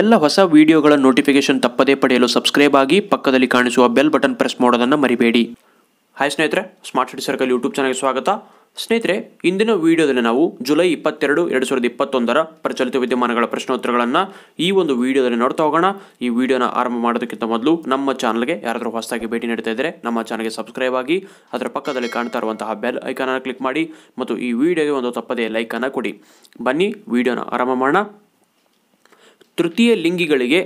ಎಲ್ಲ ಹೊಸ ವಿಡಿಯೋಗಳ ನೋಟಿಫಿಕೇಶನ್ ತಪ್ಪದೇ ಪಡೆಯಲು ಸಬ್ಸ್ಕ್ರೈಬ್ ಆಗಿ ಪಕ್ಕದಲ್ಲಿ ಕಾಣಿಸುವ ಬೆಲ್ ಬಟನ್ ಪ್ರೆಸ್ ಮಾಡೋದನ್ನು ಮರಿಬೇಡಿ ಹಾಯ್ ಸ್ನೇಹಿತರೆ ಸ್ಮಾರ್ಟ್ ಸಿಟಿ ಸರ್ಕಲ್ ಯೂಟ್ಯೂಬ್ ಚಾನಲ್ಗೆ ಸ್ವಾಗತ ಸ್ನೇಹಿತರೆ ಇಂದಿನ ವಿಡಿಯೋದಲ್ಲಿ ನಾವು ಜುಲೈ ಇಪ್ಪತ್ತೆರಡು ಎರಡು ಸಾವಿರದ ಇಪ್ಪತ್ತೊಂದರ ಪ್ರಚಲಿತ ವಿದ್ಯಮಾನಗಳ ಪ್ರಶ್ನೋತ್ತರಗಳನ್ನು ಈ ಒಂದು ವಿಡಿಯೋದಲ್ಲಿ ನೋಡ್ತಾ ಹೋಗೋಣ ಈ ವಿಡಿಯೋನ ಆರಂಭ ಮಾಡೋದಕ್ಕಿಂತ ಮೊದಲು ನಮ್ಮ ಚಾನಲ್ಗೆ ಯಾರಾದರೂ ಹೊಸದಾಗಿ ಭೇಟಿ ನೀಡ್ತಾ ಇದ್ದರೆ ನಮ್ಮ ಚಾನಲ್ಗೆ ಸಬ್ಸ್ಕ್ರೈಬ್ ಆಗಿ ಅದರ ಪಕ್ಕದಲ್ಲಿ ಕಾಣ್ತಾ ಇರುವಂತಹ ಬೆಲ್ ಐಕಾನನ್ನು ಕ್ಲಿಕ್ ಮಾಡಿ ಮತ್ತು ಈ ವಿಡಿಯೋಗೆ ಒಂದು ತಪ್ಪದೇ ಲೈಕನ್ನು ಕೊಡಿ ಬನ್ನಿ ವಿಡಿಯೋನ ಆರಂಭ ಮಾಡೋಣ ತೃತೀಯ ಲಿಂಗಿಗಳಿಗೆ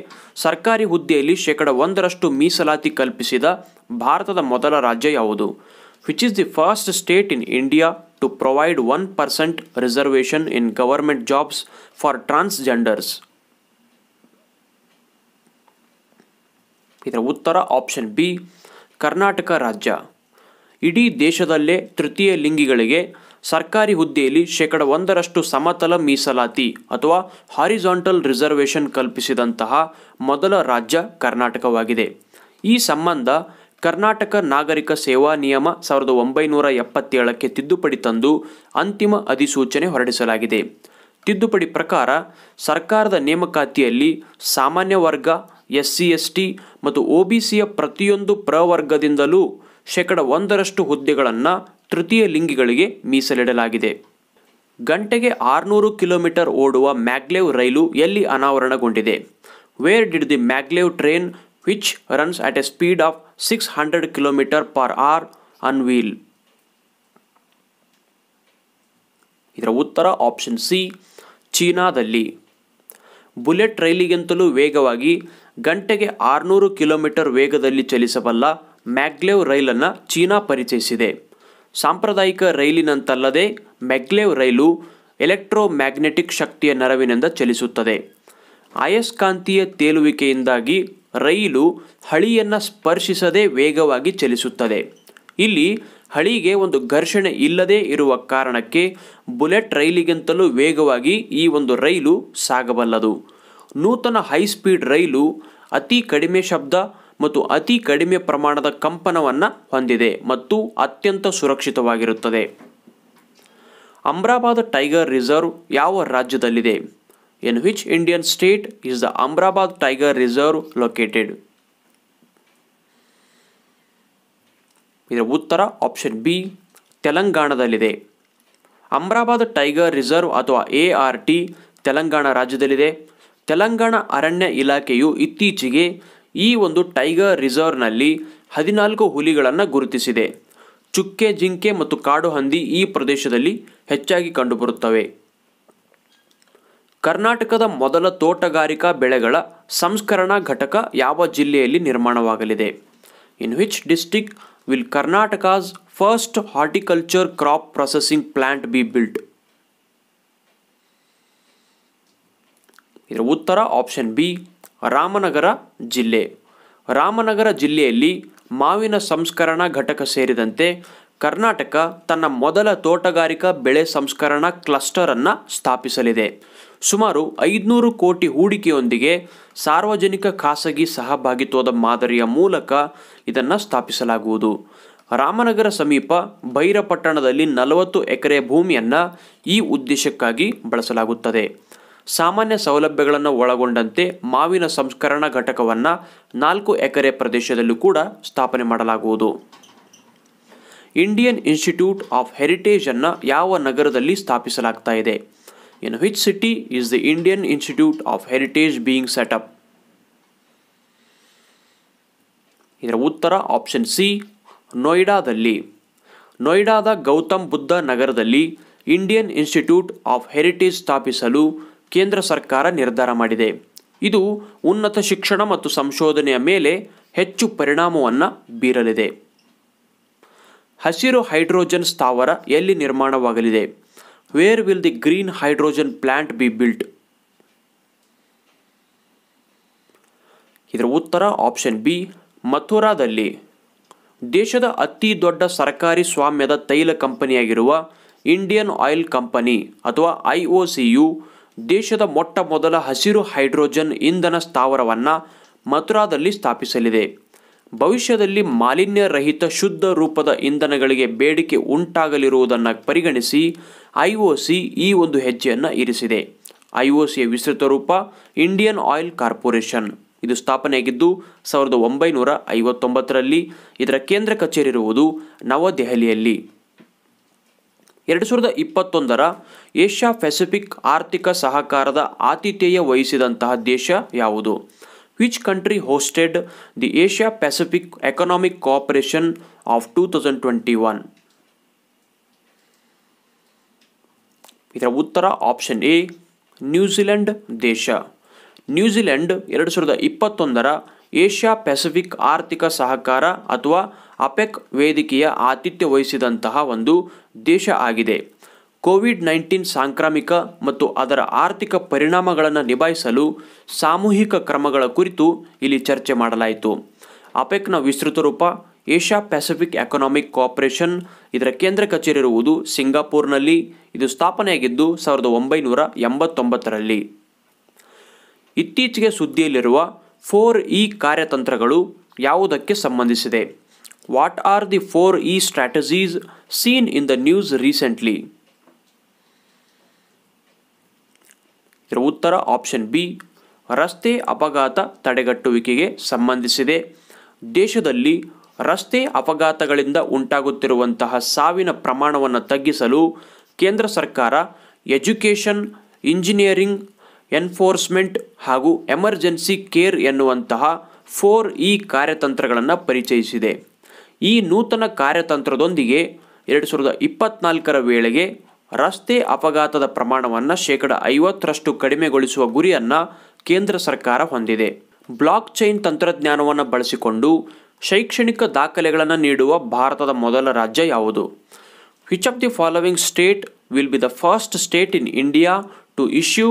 ಸರ್ಕಾರಿ ಹುದ್ದೆಯಲ್ಲಿ ಶೇಕಡ ಒಂದರಷ್ಟು ಮೀಸಲಾತಿ ಕಲ್ಪಿಸಿದ ಭಾರತದ ಮೊದಲ ರಾಜ್ಯ ಯಾವುದು which is the first state in India to provide one percent reservation in government jobs for transgenders ಇದರ ಉತ್ತರ ಆಪ್ಷನ್ ಬಿ ಕರ್ನಾಟಕ ರಾಜ್ಯ ಇಡೀ ದೇಶದಲ್ಲೇ ತೃತೀಯ ಲಿಂಗಿಗಳಿಗೆ ಸರ್ಕಾರಿ ಹುದ್ದೆಯಲ್ಲಿ ಶೇಕಡ ಒಂದರಷ್ಟು ಸಮತಲ ಮೀಸಲಾತಿ ಅಥವಾ ಹಾರಿಜಾಂಟಲ್ ರಿಸರ್ವೇಷನ್ ಕಲ್ಪಿಸಿದಂತಹ ಮೊದಲ ರಾಜ್ಯ ಕರ್ನಾಟಕವಾಗಿದೆ ಈ ಸಂಬಂಧ ಕರ್ನಾಟಕ ನಾಗರಿಕ ಸೇವಾ ನಿಯಮ ಸಾವಿರದ ಒಂಬೈನೂರ ಎಪ್ಪತ್ತೇಳಕ್ಕೆ ತಿದ್ದುಪಡಿ ತಂದು ಅಂತಿಮ ಅಧಿಸೂಚನೆ ಹೊರಡಿಸಲಾಗಿದೆ ತಿದ್ದುಪಡಿ ಪ್ರಕಾರ ಸರ್ಕಾರದ ನೇಮಕಾತಿಯಲ್ಲಿ ಸಾಮಾನ್ಯ ವರ್ಗ ಎಸ್ ಸಿ ಎಸ್ ಟಿ ಮತ್ತು ಒ ಬಿ ಸಿಯ ಪ್ರತಿಯೊಂದು ಪ್ರವರ್ಗದಿಂದಲೂ ಶೇಕಡ ಒಂದರಷ್ಟು ಹುದ್ದೆಗಳನ್ನು ತೃತೀಯ ಲಿಂಗಿಗಳಿಗೆ ಮೀಸಲಿಡಲಾಗಿದೆ ಗಂಟೆಗೆ ಆರುನೂರು ಕಿಲೋಮೀಟರ್ ಓಡುವ ಮ್ಯಾಗ್ಲೇವ್ ರೈಲು ಎಲ್ಲಿ ಅನಾವರಣಗೊಂಡಿದೆ where did the maglev train which runs at a speed of six hundred kilometre per hour unveil ಇದರ ಉತ್ತರ ಆಪ್ಷನ್ ಸಿ ಚೀನಾದಲ್ಲಿ ಬುಲೆಟ್ ರೈಲಿಗಿಂತಲೂ ವೇಗವಾಗಿ ಗಂಟೆಗೆ ಆರುನೂರು ಕಿಲೋಮೀಟರ್ ವೇಗದಲ್ಲಿ ಚಲಿಸಬಲ್ಲ ಮ್ಯಾಗ್ಲೇವ್ ರೈಲನ್ನು ಚೀನಾ ಪರಿಚಯಿಸಿದೆ ಸಾಂಪ್ರದಾಯಿಕ ರೈಲಿನಂತಲ್ಲದೆ ಮ್ಯಾಗ್ಲೇವ್ ರೈಲು ಎಲೆಕ್ಟ್ರೋ ಮ್ಯಾಗ್ನೆಟಿಕ್ ಶಕ್ತಿಯ ನೆರವಿನಿಂದ ಚಲಿಸುತ್ತದೆ ಆಯಸ್ಕಾಂತೀಯ ತೇಲುವಿಕೆಯಿಂದಾಗಿ ರೈಲು ಹಳಿಯನ್ನು ಸ್ಪರ್ಶಿಸದೆ ವೇಗವಾಗಿ ಚಲಿಸುತ್ತದೆ ಇಲ್ಲಿ ಹಳಿಗೆ ಒಂದು ಘರ್ಷಣೆ ಇಲ್ಲದೇ ಇರುವ ಕಾರಣಕ್ಕೆ ಬುಲೆಟ್ ರೈಲಿಗಿಂತಲೂ ವೇಗವಾಗಿ ಈ ಒಂದು ರೈಲು ಸಾಗಬಲ್ಲದು ನೂತನ ಹೈಸ್ಪೀಡ್ ರೈಲು ಅತಿ ಕಡಿಮೆ ಶಬ್ದ ಮತ್ತು ಅತಿ ಕಡಿಮೆ ಪ್ರಮಾಣದ ಕಂಪನವನ್ನು ಹೊಂದಿದೆ ಮತ್ತು ಅತ್ಯಂತ ಸುರಕ್ಷಿತವಾಗಿರುತ್ತದೆ ಅಮ್ರಾಬಾದ್ ಟೈಗರ್ ರಿಸರ್ವ್ ಯಾವ ರಾಜ್ಯದಲ್ಲಿದೆ in which Indian state is the Amrabad tiger reserve located ಇದರ ಉತ್ತರ ಆಪ್ಷನ್ ಬಿ ತೆಲಂಗಾಣದಲ್ಲಿದೆ ಅಮ್ರಾಬಾದ್ ಟೈಗರ್ ರಿಸರ್ವ್ ಅಥವಾ ಎ ಆರ್ ಟಿ ತೆಲಂಗಾಣ ರಾಜ್ಯದಲ್ಲಿದೆ ತೆಲಂಗಾಣ ಅರಣ್ಯ ಇಲಾಖೆಯು ಇತ್ತೀಚೆಗೆ ಈ ಒಂದು ಟೈಗರ್ ರಿಸರ್ವ್ನಲ್ಲಿ ಹದಿನಾಲ್ಕು ಹುಲಿಗಳನ್ನು ಗುರುತಿಸಿದೆ ಚುಕ್ಕೆ ಜಿಂಕೆ ಮತ್ತು ಕಾಡು ಹಂದಿ ಈ ಪ್ರದೇಶದಲ್ಲಿ ಹೆಚ್ಚಾಗಿ ಕಂಡುಬರುತ್ತವೆ ಕರ್ನಾಟಕದ ಮೊದಲ ತೋಟಗಾರಿಕಾ ಬೆಳೆಗಳ ಸಂಸ್ಕರಣಾ ಘಟಕ ಯಾವ ಜಿಲ್ಲೆಯಲ್ಲಿ ನಿರ್ಮಾಣವಾಗಲಿದೆ in which district will Karnataka's first horticulture crop processing plant be built ಇದರ ಉತ್ತರ ಆಪ್ಷನ್ ಬಿ ರಾಮನಗರ ಜಿಲ್ಲೆ ರಾಮನಗರ ಜಿಲ್ಲೆಯಲ್ಲಿ ಮಾವಿನ ಸಂಸ್ಕರಣಾ ಘಟಕ ಸೇರಿದಂತೆ ಕರ್ನಾಟಕ ತನ್ನ ಮೊದಲ ತೋಟಗಾರಿಕಾ ಬೆಳೆ ಸಂಸ್ಕರಣಾ ಕ್ಲಸ್ಟರನ್ನು ಸ್ಥಾಪಿಸಲಿದೆ ಸುಮಾರು ಐದುನೂರು ಕೋಟಿ ಹೂಡಿಕೆಯೊಂದಿಗೆ ಸಾರ್ವಜನಿಕ ಖಾಸಗಿ ಸಹಭಾಗಿತ್ವದ ಮಾದರಿಯ ಮೂಲಕ ಇದನ್ನು ಸ್ಥಾಪಿಸಲಾಗುವುದು ರಾಮನಗರ ಸಮೀಪ ಭೈರಪಟ್ಟಣದಲ್ಲಿ ನಲವತ್ತು ಎಕರೆ ಭೂಮಿಯನ್ನು ಈ ಉದ್ದೇಶಕ್ಕಾಗಿ ಬಳಸಲಾಗುತ್ತದೆ ಸಾಮಾನ್ಯ ಸೌಲಭ್ಯಗಳನ್ನು ಒಳಗೊಂಡಂತೆ ಮಾವಿನ ಸಂಸ್ಕರಣಾ ಘಟಕವನ್ನು ನಾಲ್ಕು ಎಕರೆ ಪ್ರದೇಶದಲ್ಲೂ ಕೂಡ ಸ್ಥಾಪನೆ ಮಾಡಲಾಗುವುದು ಇಂಡಿಯನ್ ಇನ್ಸ್ಟಿಟ್ಯೂಟ್ ಆಫ್ ಹೆರಿಟೇಜನ್ನು ಯಾವ ನಗರದಲ್ಲಿ ಸ್ಥಾಪಿಸಲಾಗ್ತಾ ಇದೆ in which city is the Indian institute of heritage being set up ಇದರ ಉತ್ತರ ಆಪ್ಷನ್ ಸಿ ನೋಯ್ಡಾದಲ್ಲಿ ನೋಯ್ಡಾದ ಗೌತಮ್ ಬುದ್ಧ ನಗರದಲ್ಲಿ ಇಂಡಿಯನ್ ಇನ್ಸ್ಟಿಟ್ಯೂಟ್ ಆಫ್ ಹೆರಿಟೇಜ್ ಸ್ಥಾಪಿಸಲು ಕೇಂದ್ರ ಸರ್ಕಾರ ನಿರ್ಧಾರ ಮಾಡಿದೆ ಇದು ಉನ್ನತ ಶಿಕ್ಷಣ ಮತ್ತು ಸಂಶೋಧನೆಯ ಮೇಲೆ ಹೆಚ್ಚು ಪರಿಣಾಮವನ್ನು ಬೀರಲಿದೆ ಹಸಿರು ಹೈಡ್ರೋಜನ್ ಸ್ಥಾವರ ಎಲ್ಲಿ ನಿರ್ಮಾಣವಾಗಲಿದೆ where will the green hydrogen plant be built ಇದರ ಉತ್ತರ ಆಪ್ಷನ್ ಬಿ ಮಥುರಾದಲ್ಲಿ ದೇಶದ ಅತಿ ದೊಡ್ಡ ಸರ್ಕಾರಿ ಸ್ವಾಮ್ಯದ ತೈಲ ಕಂಪನಿಯಾಗಿರುವ ಇಂಡಿಯನ್ ಆಯಿಲ್ ಕಂಪನಿ ಅಥವಾ ಐ ಒ ದೇಶದ ಮೊಟ್ಟ ಮೊದಲ ಹಸಿರು ಹೈಡ್ರೋಜನ್ ಇಂಧನ ಸ್ಥಾವರವನ್ನು ಮಥುರಾದಲ್ಲಿ ಸ್ಥಾಪಿಸಲಿದೆ ಭವಿಷ್ಯದಲ್ಲಿ ಮಾಲಿನ್ಯ ರಹಿತ ಶುದ್ಧ ರೂಪದ ಇಂಧನಗಳಿಗೆ ಬೇಡಿಕೆ ಉಂಟಾಗಲಿರುವುದನ್ನು ಪರಿಗಣಿಸಿ ಐಒಸಿ ಈ ಒಂದು ಹೆಜ್ಜೆಯನ್ನು ಇರಿಸಿದೆ ಸಿಯ ವಿಸ್ತೃತ ರೂಪ ಇಂಡಿಯನ್ ಆಯಿಲ್ ಕಾರ್ಪೊರೇಷನ್ ಇದು ಸ್ಥಾಪನೆಯಾಗಿದ್ದು ಸಾವಿರದ ಒಂಬೈನೂರ ಐವತ್ತೊಂಬತ್ತರಲ್ಲಿ ಇದರ ಕೇಂದ್ರ ಕಚೇರಿ ಇರುವುದು ನವದೆಹಲಿಯಲ್ಲಿ ಎರಡು ಸಾವಿರದ ಇಪ್ಪತ್ತೊಂದರ ಏಷ್ಯಾ ಪೆಸಿಫಿಕ್ ಆರ್ಥಿಕ ಸಹಕಾರದ ಆತಿಥೇಯ ವಹಿಸಿದಂತಹ ದೇಶ ಯಾವುದು which country hosted the Asia Pacific economic cooperation of two thousand twenty one ಇದರ ಉತ್ತರ ಆಪ್ಷನ್ ಎ ನ್ಯೂಜಿಲೆಂಡ್ ದೇಶ ನ್ಯೂಜಿಲೆಂಡ್ ಎರಡು ಸಾವಿರದ ಇಪ್ಪತ್ತೊಂದರ ಏಷ್ಯಾ ಪೆಸಿಫಿಕ್ ಆರ್ಥಿಕ ಸಹಕಾರ ಅಥವಾ ಅಪೆಕ್ ವೇದಿಕೆಯ ಆತಿಥ್ಯ ವಹಿಸಿದಂತಹ ಒಂದು ದೇಶ ಆಗಿದೆ ಕೋವಿಡ್ ನೈನ್ಟೀನ್ ಸಾಂಕ್ರಾಮಿಕ ಮತ್ತು ಅದರ ಆರ್ಥಿಕ ಪರಿಣಾಮಗಳನ್ನು ನಿಭಾಯಿಸಲು ಸಾಮೂಹಿಕ ಕ್ರಮಗಳ ಕುರಿತು ಇಲ್ಲಿ ಚರ್ಚೆ ಮಾಡಲಾಯಿತು ಅಪೆಕ್ನ ವಿಸ್ತೃತ ರೂಪ ಏಷ್ಯಾ ಪೆಸಿಫಿಕ್ ಎಕನಾಮಿಕ್ ಕೋಆಪರೇಷನ್ ಇದರ ಕೇಂದ್ರ ಕಚೇರಿ ಇರುವುದು ಸಿಂಗಾಪುರ್ನಲ್ಲಿ ಇದು ಸ್ಥಾಪನೆಯಾಗಿದ್ದು ಸಾವಿರದ ಒಂಬೈನೂರ ಎಂಬತ್ತೊಂಬತ್ತರಲ್ಲಿ ಇತ್ತೀಚೆಗೆ ಸುದ್ದಿಯಲ್ಲಿರುವ ಫೋರ್ ಇ ಕಾರ್ಯತಂತ್ರಗಳು ಯಾವುದಕ್ಕೆ ಸಂಬಂಧಿಸಿದೆ what are the four E strategies seen in the news recently ಉತ್ತರ ಆಪ್ಷನ್ ಬಿ ರಸ್ತೆ ಅಪಘಾತ ತಡೆಗಟ್ಟುವಿಕೆಗೆ ಸಂಬಂಧಿಸಿದೆ ದೇಶದಲ್ಲಿ ರಸ್ತೆ ಅಪಘಾತಗಳಿಂದ ಉಂಟಾಗುತ್ತಿರುವಂತಹ ಸಾವಿನ ಪ್ರಮಾಣವನ್ನು ತಗ್ಗಿಸಲು ಕೇಂದ್ರ ಸರ್ಕಾರ ಎಜುಕೇಷನ್ ಇಂಜಿನಿಯರಿಂಗ್ ಎನ್ಫೋರ್ಸ್ಮೆಂಟ್ ಹಾಗೂ ಎಮರ್ಜೆನ್ಸಿ ಕೇರ್ ಎನ್ನುವಂತಹ ಫೋರ್ ಇ ಕಾರ್ಯತಂತ್ರಗಳನ್ನು ಪರಿಚಯಿಸಿದೆ ಈ ನೂತನ ಕಾರ್ಯತಂತ್ರದೊಂದಿಗೆ ಎರಡು ಸಾವಿರದ ಇಪ್ಪತ್ನಾಲ್ಕರ ವೇಳೆಗೆ ರಸ್ತೆ ಅಪಘಾತದ ಪ್ರಮಾಣವನ್ನು ಶೇಕಡ ಐವತ್ತರಷ್ಟು ಕಡಿಮೆಗೊಳಿಸುವ ಗುರಿಯನ್ನು ಕೇಂದ್ರ ಸರ್ಕಾರ ಹೊಂದಿದೆ ಬ್ಲಾಕ್ ಚೈನ್ ತಂತ್ರಜ್ಞಾನವನ್ನು ಬಳಸಿಕೊಂಡು ಶೈಕ್ಷಣಿಕ ದಾಖಲೆಗಳನ್ನು ನೀಡುವ ಭಾರತದ ಮೊದಲ ರಾಜ್ಯ ಯಾವುದು which of the following state will be the first state in India to issue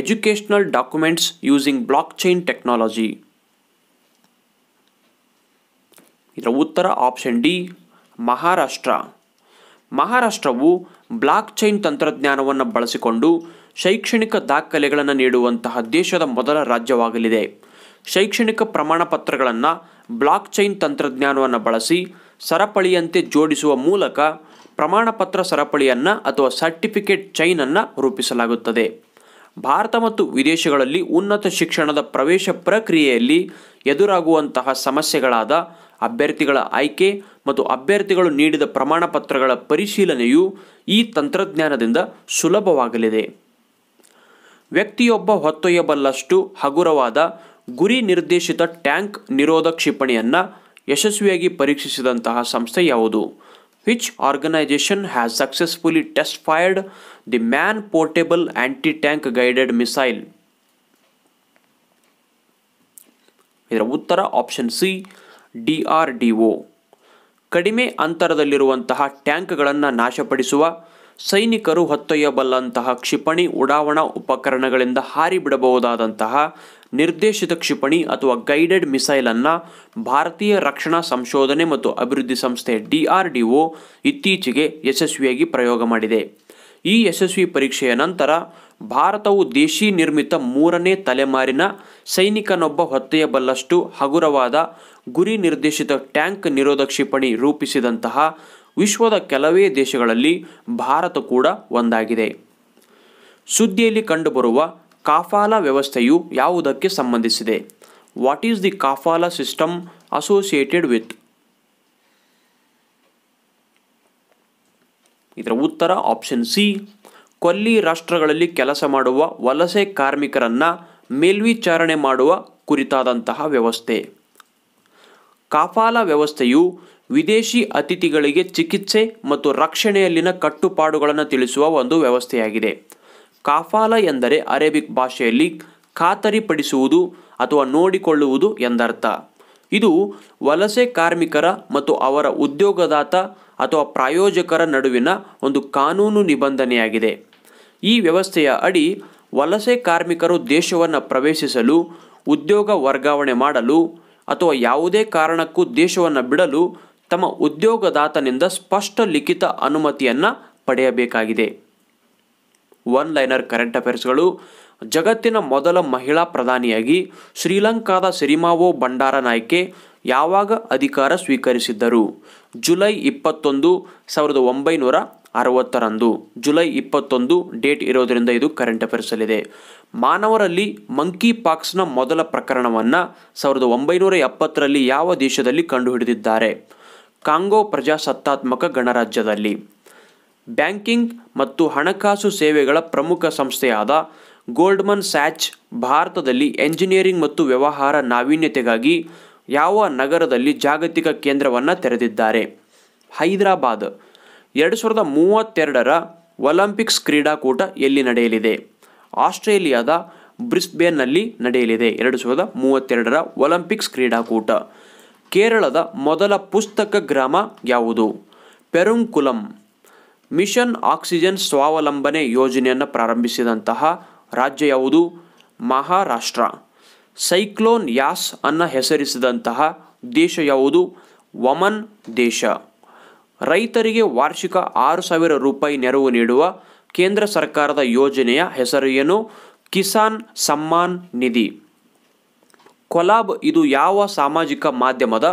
educational documents using blockchain technology ಇದರ ಉತ್ತರ ಆಪ್ಷನ್ ಡಿ ಮಹಾರಾಷ್ಟ್ರ ಮಹಾರಾಷ್ಟ್ರವು ಬ್ಲಾಕ್ ಚೈನ್ ತಂತ್ರಜ್ಞಾನವನ್ನು ಬಳಸಿಕೊಂಡು ಶೈಕ್ಷಣಿಕ ದಾಖಲೆಗಳನ್ನು ನೀಡುವಂತಹ ದೇಶದ ಮೊದಲ ರಾಜ್ಯವಾಗಲಿದೆ ಶೈಕ್ಷಣಿಕ ಪ್ರಮಾಣಪತ್ರಗಳನ್ನು ಪತ್ರಗಳನ್ನು ಬ್ಲಾಕ್ ಚೈನ್ ತಂತ್ರಜ್ಞಾನವನ್ನು ಬಳಸಿ ಸರಪಳಿಯಂತೆ ಜೋಡಿಸುವ ಮೂಲಕ ಪ್ರಮಾಣಪತ್ರ ಸರಪಳಿಯನ್ನು ಅಥವಾ ಸರ್ಟಿಫಿಕೇಟ್ ಚೈನನ್ನು ರೂಪಿಸಲಾಗುತ್ತದೆ ಭಾರತ ಮತ್ತು ವಿದೇಶಗಳಲ್ಲಿ ಉನ್ನತ ಶಿಕ್ಷಣದ ಪ್ರವೇಶ ಪ್ರಕ್ರಿಯೆಯಲ್ಲಿ ಎದುರಾಗುವಂತಹ ಸಮಸ್ಯೆಗಳಾದ ಅಭ್ಯರ್ಥಿಗಳ ಆಯ್ಕೆ ಮತ್ತು ಅಭ್ಯರ್ಥಿಗಳು ನೀಡಿದ ಪ್ರಮಾಣಪತ್ರಗಳ ಪರಿಶೀಲನೆಯು ಈ ತಂತ್ರಜ್ಞಾನದಿಂದ ಸುಲಭವಾಗಲಿದೆ ವ್ಯಕ್ತಿಯೊಬ್ಬ ಹೊತ್ತೊಯ್ಯಬಲ್ಲಷ್ಟು ಹಗುರವಾದ ಗುರಿ ನಿರ್ದೇಶಿತ ಟ್ಯಾಂಕ್ ನಿರೋಧ ಕ್ಷಿಪಣಿಯನ್ನು ಯಶಸ್ವಿಯಾಗಿ ಪರೀಕ್ಷಿಸಿದಂತಹ ಸಂಸ್ಥೆ ಯಾವುದು which organization has successfully test fired the man portable anti tank guided missile ಇದರ ಉತ್ತರ option C D R D O ಕಡಿಮೆ ಅಂತರದಲ್ಲಿರುವಂತಹ ಟ್ಯಾಂಕ್ಗಳನ್ನು ನಾಶಪಡಿಸುವ ಸೈನಿಕರು ಹೊತ್ತೊಯ್ಯಬಲ್ಲಂತಹ ಕ್ಷಿಪಣಿ ಉಡಾವಣಾ ಉಪಕರಣಗಳಿಂದ ಹಾರಿಬಿಡಬಹುದಾದಂತಹ ನಿರ್ದೇಶಿತ ಕ್ಷಿಪಣಿ ಅಥವಾ ಗೈಡೆಡ್ ಮಿಸೈಲ್ ಅನ್ನ ಭಾರತೀಯ ರಕ್ಷಣಾ ಸಂಶೋಧನೆ ಮತ್ತು ಅಭಿವೃದ್ಧಿ ಸಂಸ್ಥೆ ಡಿಆರ್ಡಿಒ ಇತ್ತೀಚೆಗೆ ಯಶಸ್ವಿಯಾಗಿ ಪ್ರಯೋಗ ಮಾಡಿದೆ ಈ ಯಶಸ್ವಿ ಪರೀಕ್ಷೆಯ ನಂತರ ಭಾರತವು ದೇಶಿ ನಿರ್ಮಿತ ಮೂರನೇ ತಲೆಮಾರಿನ ಸೈನಿಕನೊಬ್ಬ ಹೊತ್ತೆಯಬಲ್ಲಷ್ಟು ಹಗುರವಾದ ಗುರಿ ನಿರ್ದೇಶಿತ ಟ್ಯಾಂಕ್ ನಿರೋಧ ಕ್ಷಿಪಣಿ ರೂಪಿಸಿದಂತಹ ವಿಶ್ವದ ಕೆಲವೇ ದೇಶಗಳಲ್ಲಿ ಭಾರತ ಕೂಡ ಒಂದಾಗಿದೆ ಸುದ್ದಿಯಲ್ಲಿ ಕಂಡುಬರುವ ಕಾಫಾಲ ವ್ಯವಸ್ಥೆಯು ಯಾವುದಕ್ಕೆ ಸಂಬಂಧಿಸಿದೆ what is the kafala system associated with ಇದರ ಉತ್ತರ ಆಪ್ಷನ್ ಸಿ ಕೊಲ್ಲಿ ರಾಷ್ಟ್ರಗಳಲ್ಲಿ ಕೆಲಸ ಮಾಡುವ ವಲಸೆ ಕಾರ್ಮಿಕರನ್ನು ಮೇಲ್ವಿಚಾರಣೆ ಮಾಡುವ ಕುರಿತಾದಂತಹ ವ್ಯವಸ್ಥೆ ಕಾಫಾಲ ವ್ಯವಸ್ಥೆಯು ವಿದೇಶಿ ಅತಿಥಿಗಳಿಗೆ ಚಿಕಿತ್ಸೆ ಮತ್ತು ರಕ್ಷಣೆಯಲ್ಲಿನ ಕಟ್ಟುಪಾಡುಗಳನ್ನು ತಿಳಿಸುವ ಒಂದು ವ್ಯವಸ್ಥೆಯಾಗಿದೆ ಕಾಫಾಲ ಎಂದರೆ ಅರೇಬಿಕ್ ಭಾಷೆಯಲ್ಲಿ ಖಾತರಿಪಡಿಸುವುದು ಅಥವಾ ನೋಡಿಕೊಳ್ಳುವುದು ಎಂದರ್ಥ ಇದು ವಲಸೆ ಕಾರ್ಮಿಕರ ಮತ್ತು ಅವರ ಉದ್ಯೋಗದಾತ ಅಥವಾ ಪ್ರಾಯೋಜಕರ ನಡುವಿನ ಒಂದು ಕಾನೂನು ನಿಬಂಧನೆಯಾಗಿದೆ ಈ ವ್ಯವಸ್ಥೆಯ ಅಡಿ ವಲಸೆ ಕಾರ್ಮಿಕರು ದೇಶವನ್ನು ಪ್ರವೇಶಿಸಲು ಉದ್ಯೋಗ ವರ್ಗಾವಣೆ ಮಾಡಲು ಅಥವಾ ಯಾವುದೇ ಕಾರಣಕ್ಕೂ ದೇಶವನ್ನು ಬಿಡಲು ತಮ್ಮ ಉದ್ಯೋಗದಾತನಿಂದ ಸ್ಪಷ್ಟ ಲಿಖಿತ ಅನುಮತಿಯನ್ನು ಪಡೆಯಬೇಕಾಗಿದೆ ಒನ್ ಲೈನರ್ ಕರೆಂಟ್ ಅಫೇರ್ಸ್ಗಳು ಜಗತ್ತಿನ ಮೊದಲ ಮಹಿಳಾ ಪ್ರಧಾನಿಯಾಗಿ ಶ್ರೀಲಂಕಾದ ಸಿರಿಮಾವೋ ಭಂಡಾರ ನಾಯ್ಕೆ ಯಾವಾಗ ಅಧಿಕಾರ ಸ್ವೀಕರಿಸಿದ್ದರು ಜುಲೈ ಇಪ್ಪತ್ತೊಂದು ಸಾವಿರದ ಒಂಬೈನೂರ ಅರವತ್ತರಂದು ಜುಲೈ ಇಪ್ಪತ್ತೊಂದು ಡೇಟ್ ಇರೋದರಿಂದ ಇದು ಕರೆಂಟ್ ಅಫೇರ್ಸಲ್ಲಿದೆ ಮಾನವರಲ್ಲಿ ಮಂಕಿ ಪಾಕ್ಸ್ನ ಮೊದಲ ಪ್ರಕರಣವನ್ನು ಸಾವಿರದ ಒಂಬೈನೂರ ಎಪ್ಪತ್ತರಲ್ಲಿ ಯಾವ ದೇಶದಲ್ಲಿ ಕಂಡುಹಿಡಿದಿದ್ದಾರೆ ಕಾಂಗೋ ಪ್ರಜಾಸತ್ತಾತ್ಮಕ ಗಣರಾಜ್ಯದಲ್ಲಿ ಬ್ಯಾಂಕಿಂಗ್ ಮತ್ತು ಹಣಕಾಸು ಸೇವೆಗಳ ಪ್ರಮುಖ ಸಂಸ್ಥೆಯಾದ ಗೋಲ್ಡ್ಮನ್ ಸ್ಯಾಚ್ ಭಾರತದಲ್ಲಿ ಎಂಜಿನಿಯರಿಂಗ್ ಮತ್ತು ವ್ಯವಹಾರ ನಾವೀನ್ಯತೆಗಾಗಿ ಯಾವ ನಗರದಲ್ಲಿ ಜಾಗತಿಕ ಕೇಂದ್ರವನ್ನು ತೆರೆದಿದ್ದಾರೆ ಹೈದರಾಬಾದ್ ಎರಡು ಸಾವಿರದ ಮೂವತ್ತೆರಡರ ಒಲಿಂಪಿಕ್ಸ್ ಕ್ರೀಡಾಕೂಟ ಎಲ್ಲಿ ನಡೆಯಲಿದೆ ಆಸ್ಟ್ರೇಲಿಯಾದ ಬ್ರಿಸ್ಬೇನ್ನಲ್ಲಿ ನಡೆಯಲಿದೆ ಎರಡು ಸಾವಿರದ ಮೂವತ್ತೆರಡರ ಒಲಿಂಪಿಕ್ಸ್ ಕ್ರೀಡಾಕೂಟ ಕೇರಳದ ಮೊದಲ ಪುಸ್ತಕ ಗ್ರಾಮ ಯಾವುದು ಪೆರುಂಕುಲಂ ಮಿಷನ್ ಆಕ್ಸಿಜನ್ ಸ್ವಾವಲಂಬನೆ ಯೋಜನೆಯನ್ನು ಪ್ರಾರಂಭಿಸಿದಂತಹ ರಾಜ್ಯ ಯಾವುದು ಮಹಾರಾಷ್ಟ್ರ ಸೈಕ್ಲೋನ್ ಯಾಸ್ ಅನ್ನು ಹೆಸರಿಸಿದಂತಹ ದೇಶ ಯಾವುದು ವಮನ್ ದೇಶ ರೈತರಿಗೆ ವಾರ್ಷಿಕ ಆರು ಸಾವಿರ ರೂಪಾಯಿ ನೆರವು ನೀಡುವ ಕೇಂದ್ರ ಸರ್ಕಾರದ ಯೋಜನೆಯ ಹೆಸರು ಏನು ಕಿಸಾನ್ ಸಮ್ಮಾನ್ ನಿಧಿ ಕೊಲಾಬ್ ಇದು ಯಾವ ಸಾಮಾಜಿಕ ಮಾಧ್ಯಮದ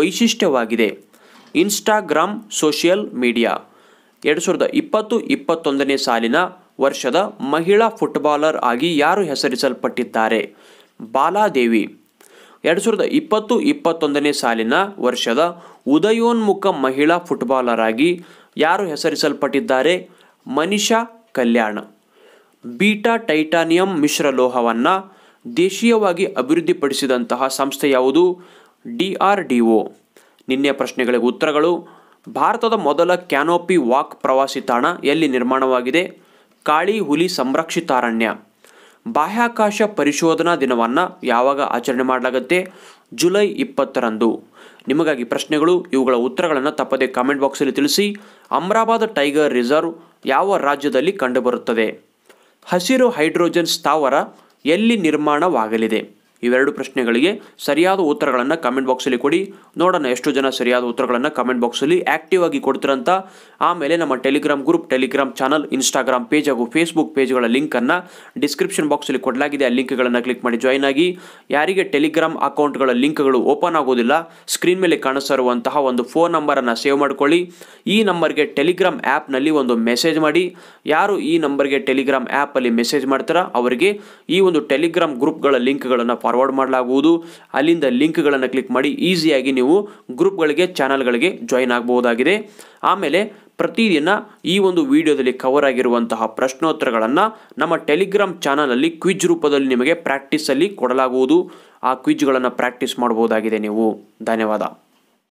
ವೈಶಿಷ್ಟ್ಯವಾಗಿದೆ ಇನ್ಸ್ಟಾಗ್ರಾಮ್ ಸೋಷಿಯಲ್ ಮೀಡಿಯಾ ಎರಡು ಸಾವಿರದ ಇಪ್ಪತ್ತು ಇಪ್ಪತ್ತೊಂದನೇ ಸಾಲಿನ ವರ್ಷದ ಮಹಿಳಾ ಫುಟ್ಬಾಲರ್ ಆಗಿ ಯಾರು ಹೆಸರಿಸಲ್ಪಟ್ಟಿದ್ದಾರೆ ಬಾಲಾದೇವಿ ಎರಡು ಸಾವಿರದ ಇಪ್ಪತ್ತು ಇಪ್ಪತ್ತೊಂದನೇ ಸಾಲಿನ ವರ್ಷದ ಉದಯೋನ್ಮುಖ ಮಹಿಳಾ ಫುಟ್ಬಾಲರ್ ಆಗಿ ಯಾರು ಹೆಸರಿಸಲ್ಪಟ್ಟಿದ್ದಾರೆ ಮನಿಷಾ ಕಲ್ಯಾಣ ಬೀಟಾ ಟೈಟಾನಿಯಂ ಲೋಹವನ್ನು ದೇಶೀಯವಾಗಿ ಅಭಿವೃದ್ಧಿಪಡಿಸಿದಂತಹ ಸಂಸ್ಥೆ ಯಾವುದು ಡಿ ಆರ್ ಡಿ ಒ ನಿನ್ನೆ ಪ್ರಶ್ನೆಗಳಿಗೆ ಉತ್ತರಗಳು ಭಾರತದ ಮೊದಲ ಕ್ಯಾನೋಪಿ ವಾಕ್ ಪ್ರವಾಸಿ ತಾಣ ಎಲ್ಲಿ ನಿರ್ಮಾಣವಾಗಿದೆ ಕಾಳಿ ಹುಲಿ ಸಂರಕ್ಷಿತಾರಣ್ಯ ಬಾಹ್ಯಾಕಾಶ ಪರಿಶೋಧನಾ ದಿನವನ್ನು ಯಾವಾಗ ಆಚರಣೆ ಮಾಡಲಾಗುತ್ತೆ ಜುಲೈ ಇಪ್ಪತ್ತರಂದು ನಿಮಗಾಗಿ ಪ್ರಶ್ನೆಗಳು ಇವುಗಳ ಉತ್ತರಗಳನ್ನು ತಪ್ಪದೆ ಕಾಮೆಂಟ್ ಬಾಕ್ಸಲ್ಲಿ ತಿಳಿಸಿ ಅಮ್ರಾಬಾದ್ ಟೈಗರ್ ರಿಸರ್ವ್ ಯಾವ ರಾಜ್ಯದಲ್ಲಿ ಕಂಡುಬರುತ್ತದೆ ಹಸಿರು ಹೈಡ್ರೋಜನ್ ಸ್ಥಾವರ ಎಲ್ಲಿ ನಿರ್ಮಾಣವಾಗಲಿದೆ ಇವೆರಡು ಪ್ರಶ್ನೆಗಳಿಗೆ ಸರಿಯಾದ ಉತ್ತರಗಳನ್ನು ಕಮೆಂಟ್ ಬಾಕ್ಸಲ್ಲಿ ಕೊಡಿ ನೋಡೋಣ ಎಷ್ಟು ಜನ ಸರಿಯಾದ ಉತ್ತರಗಳನ್ನು ಕಮೆಂಟ್ ಬಾಕ್ಸಲ್ಲಿ ಆ್ಯಕ್ಟಿವ್ ಆಗಿ ಕೊಡ್ತಿರಂತ ಆಮೇಲೆ ನಮ್ಮ Telegram group Telegram channel Instagram page ಹಾಗೂ ಫೇಸ್ಬುಕ್ ಪೇಜ್ಗಳ ಲಿಂಕನ್ನು ಡಿಸ್ಕ್ರಿಪ್ಷನ್ ಬಾಕ್ಸಲ್ಲಿ ಕೊಡಲಾಗಿದೆ ಆ ಲಿಂಕ್ಗಳನ್ನು ಕ್ಲಿಕ್ ಮಾಡಿ ಜಾಯ್ನ್ ಆಗಿ ಯಾರಿಗೆ ಟೆಲಿಗ್ರಾಮ್ ಅಕೌಂಟ್ಗಳ ಲಿಂಕ್ಗಳು ಓಪನ್ ಆಗೋದಿಲ್ಲ ಸ್ಕ್ರೀನ್ ಮೇಲೆ ಕಾಣಿಸಿರುವಂತಹ ಒಂದು ಫೋನ್ ನಂಬರನ್ನು ಸೇವ್ ಮಾಡ್ಕೊಳ್ಳಿ ಈ ನಂಬರ್ಗೆ ಟೆಲಿಗ್ರಾಮ್ ಆ್ಯಪ್ನಲ್ಲಿ ಒಂದು ಮೆಸೇಜ್ ಮಾಡಿ ಯಾರು ಈ ನಂಬರ್ಗೆ ಟೆಲಿಗ್ರಾಮ್ ಆ್ಯಪಲ್ಲಿ ಮೆಸೇಜ್ ಮಾಡ್ತಾರೋ ಅವರಿಗೆ ಈ ಒಂದು ಟೆಲಿಗ್ರಾಮ್ ಗ್ರೂಪ್ಗಳ ಲಿಂಕ್ಗಳನ್ನು ಫಾರ್ವರ್ಡ್ ಫಾರ್ವರ್ಡ್ ಮಾಡಲಾಗುವುದು ಅಲ್ಲಿಂದ ಲಿಂಕ್ಗಳನ್ನು ಕ್ಲಿಕ್ ಮಾಡಿ ಈಸಿಯಾಗಿ ನೀವು ಗ್ರೂಪ್ಗಳಿಗೆ ಚಾನಲ್ಗಳಿಗೆ ಜಾಯಿನ್ ಆಗಬಹುದಾಗಿದೆ ಆಮೇಲೆ ಪ್ರತಿದಿನ ಈ ಒಂದು ವಿಡಿಯೋದಲ್ಲಿ ಕವರ್ ಆಗಿರುವಂತಹ ಪ್ರಶ್ನೋತ್ತರಗಳನ್ನು ನಮ್ಮ ಟೆಲಿಗ್ರಾಮ್ ಚಾನಲಲ್ಲಿ ಕ್ವಿಜ್ ರೂಪದಲ್ಲಿ ನಿಮಗೆ ಪ್ರಾಕ್ಟೀಸಲ್ಲಿ ಕೊಡಲಾಗುವುದು ಆ ಕ್ವಿಜ್ಗಳನ್ನು ಪ್ರಾಕ್ಟೀಸ್ ಮಾಡಬಹುದಾಗಿದೆ ನೀವು ಧನ್ಯವಾದ